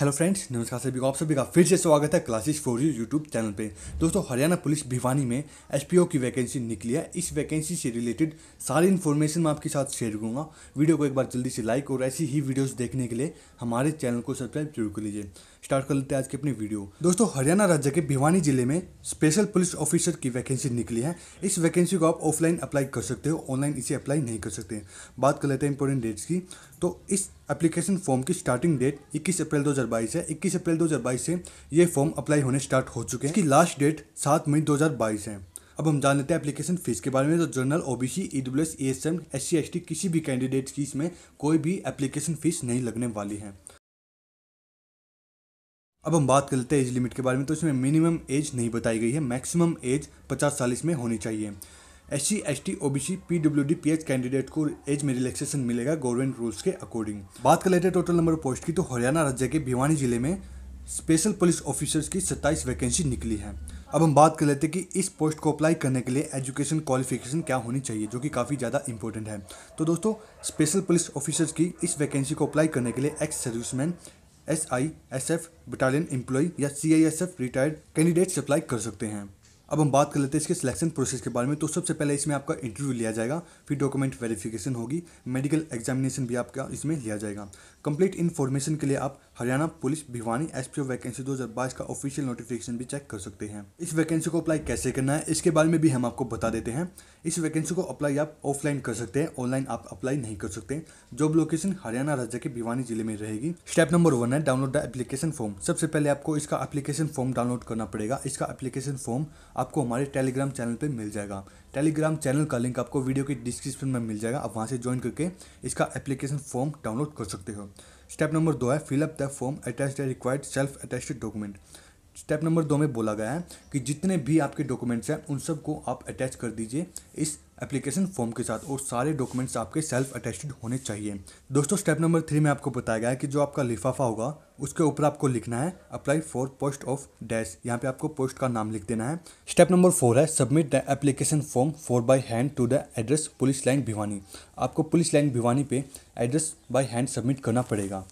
hello friends नमस्कार सभी को आप सभी का फिर से स्वागत है classes for you YouTube channel पे दोस्तों हरियाणा पुलिस भिवानी में एसपीओ की वैकेंसी निकली है इस वैकेंसी से रिलेटेड सारी इन्फॉर्मेशन मैं आपके साथ शेयर करूँगा वीडियो को एक बार जल्दी से लाइक और ऐसी ही वीडियोस देखने के लिए हमारे चैनल को सब्सक्राइब जरूर कर लीजिए स्टार्ट कर लेते हैं आज की अपनी वीडियो दोस्तों हरियाणा राज्य के भिवानी जिले में स्पेशल पुलिस ऑफिसर की वैकेंसी निकली है इस वैकेंसी को आप ऑफलाइन अप्लाई कर सकते हो ऑनलाइन इसे अप्लाई नहीं कर सकते बात कर लेते हैं इंपॉर्टेंट डेट्स की तो इस एप्लीकेशन फॉर्म की स्टार्टिंग डेट इक्कीस अप्रैल दो 2022 है 21 अप्रैल 2022 से ये फॉर्म अप्लाई होने स्टार्ट हो चुके हैं इसकी लास्ट डेट 7 मई 2022 है अब हम जान लेते हैं एप्लीकेशन फीस के बारे में तो general OBC EWS ESM SC ST किसी भी कैंडिडेट की इसमें कोई भी एप्लीकेशन फीस नहीं लगने वाली है अब हम बात कर लेते हैं एज लिमिट के बारे में तो इसमें मिनिमम एज नहीं बताई गई है मैक्सिमम एज पचास साल इसमें होनी चाहिए S C S T O B C P W D P H candidate को एज में रिलैक्सेशन मिलेगा गवर्नमेंट रूल्स के अकॉर्डिंग बात कर लेते हैं टोटल नंबर पोस्ट की तो हरियाणा राज्य के भिवानी जिले में स्पेशल पुलिस ऑफिसर्स की सत्ताईस वैकेंसी निकली है अब हम बात कर लेते हैं कि इस पोस्ट को अप्लाई करने के लिए एजुकेशन क्वालिफिकेशन क्या होनी चाहिए जो कि काफ़ी ज़्यादा इंपॉर्टेंट है तो दोस्तों स्पेशल पुलिस ऑफिसर्स की इस वैकेंसी को अप्लाई करने के लिए ex serviceman S I S F battalion employ या C I S F retired candidates apply कर सकते हैं अब हम बात कर लेते हैं इसके सिलेक्शन प्रोसेस के बारे में तो सबसे पहले इसमें आपका इंटरव्यू लिया जाएगा फिर डॉक्यूमेंट वेरिफिकेशन होगी मेडिकल एग्जामिनेशन भी आपका इसमें लिया जाएगा कंप्लीट इन्फॉर्मेशन के लिए आप Haryana police Bhiwani SPO vacancy 2022 का ऑफिशियल नोटिफिकेशन भी चेक कर सकते हैं इस वैकेंसी को अप्लाई कैसे करना है इसके बारे में भी हम आपको बता देते हैं इस वैकेंसी को अप्लाई आप ऑफलाइन कर सकते हैं ऑनलाइन आप अप्लाई नहीं कर सकते जॉब लोकेशन हरियाणा राज्य के भिवानी जिले में रहेगी स्टेप नंबर वन है डाउनलोड द एप्लीकेशन फॉर्म सबसे पहले आपको इसका एप्लीकेशन फॉर्म डाउनलोड करना पड़ेगा इसका एप्लीकेशन फॉर्म आपको हमारे टेलीग्राम चैनल पर मिल जाएगा टेलीग्राम चैनल का लिंक आपको वीडियो के डिस्क्रिप्शन में मिल जाएगा आप वहाँ से ज्वाइन करके इसका एप्लीकेशन फॉर्म डाउनलोड कर सकते हो स्टेप नंबर दो है fill up the form attach the required self attached document step number दो में बोला गया है कि जितने भी आपके डॉक्यूमेंट्स हैं उन सबको आप अटैच कर दीजिए इस एप्लीकेशन फॉर्म के साथ और सारे डॉक्यूमेंट्स आपके सेल्फ अटेस्टेड होने चाहिए दोस्तों स्टेप नंबर थ्री में आपको बताया गया है कि जो आपका लिफाफा होगा उसके ऊपर आपको लिखना है apply for post of dash यहाँ पे आपको पोस्ट का नाम लिख देना है स्टेप नंबर फोर है submit the application form for by hand to the address police line Bhiwani आपको पुलिस लाइन भिवानी पे एड्रेस बाई हैंड सबमिट करना पड़ेगा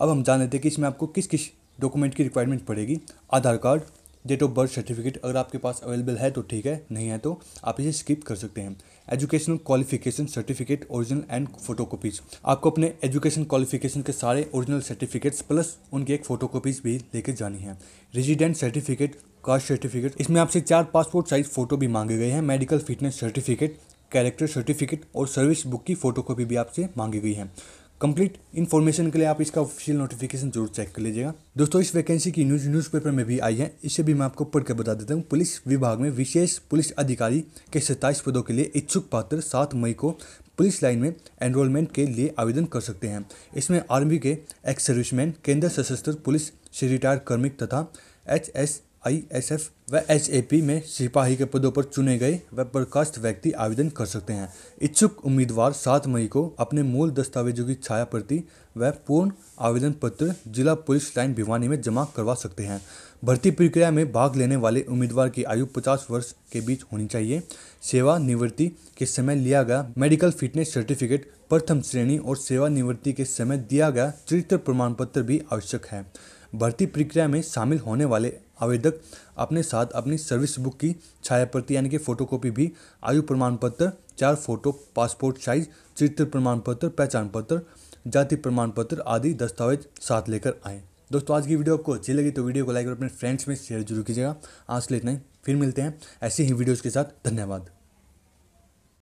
अब हम जान लेते हैं कि इसमें आपको किस किस डॉक्यूमेंट की रिक्वायरमेंट पड़ेगी Aadhaar card date of birth certificate अगर आपके पास अवेलेबल है तो ठीक है नहीं है तो आप इसे स्किप कर सकते हैं educational qualification certificate original and photocopies आपको अपने एजुकेशन क्वालिफिकेशन के सारे ओरिजिनल सर्टिफिकेट्स प्लस उनकी एक फोटोकॉपीज भी लेके जानी है रेजिडेंट सर्टिफिकेट कास्ट सर्टिफिकेट इसमें आपसे चार पासपोर्ट साइज फोटो भी मांगे गए हैं medical fitness certificate character certificate और सर्विस बुक की फोटोकॉपी भी आपसे मांगी गई है कंप्लीट इन्फॉर्मेशन के लिए आप इसका ऑफिशियल नोटिफिकेशन जरूर चेक कर लीजिएगा दोस्तों इस वैकेंसी की न्यूज न्यूज़पेपर में भी आई है इसे भी मैं आपको पढ़कर बता देता हूँ पुलिस विभाग में विशेष पुलिस अधिकारी के सत्ताईस पदों के लिए इच्छुक पात्र सात मई को पुलिस लाइन में एनरोलमेंट के लिए आवेदन कर सकते हैं इसमें आर्मी के एक्स सर्विसमैन केंद्र सशस्त्र पुलिस से रिटायर्ड कर्मिक तथा एच एस आईएसएफ व एसएपी में सिपाही के पदों पर चुने गए व बर्खास्त व्यक्ति आवेदन कर सकते हैं इच्छुक उम्मीदवार सात मई को अपने मूल दस्तावेजों की छाया प्रति व पूर्ण आवेदन पत्र जिला पुलिस लाइन भिवानी में जमा करवा सकते हैं भर्ती प्रक्रिया में भाग लेने वाले उम्मीदवार की आयु 50 वर्ष के बीच होनी चाहिए सेवा निवृत्ति के समय लिया गया मेडिकल फिटनेस सर्टिफिकेट प्रथम श्रेणी और सेवा निवृत्ति के समय दिया गया चरित्र प्रमाण पत्र भी आवश्यक है भर्ती प्रक्रिया में शामिल होने वाले आवेदक अपने साथ अपनी सर्विस बुक की छायाप्रति यानी कि फोटोकॉपी भी आयु प्रमाण पत्र चार फोटो पासपोर्ट साइज चित्र प्रमाण पत्र पहचान पत्र जाति प्रमाण पत्र आदि दस्तावेज साथ लेकर आएँ दोस्तों आज की वीडियो आपको अच्छी लगी तो वीडियो को लाइक और अपने फ्रेंड्स में शेयर जरूर कीजिएगा आज के लिए इतना ही फिर मिलते हैं ऐसी ही वीडियोज़ के साथ धन्यवाद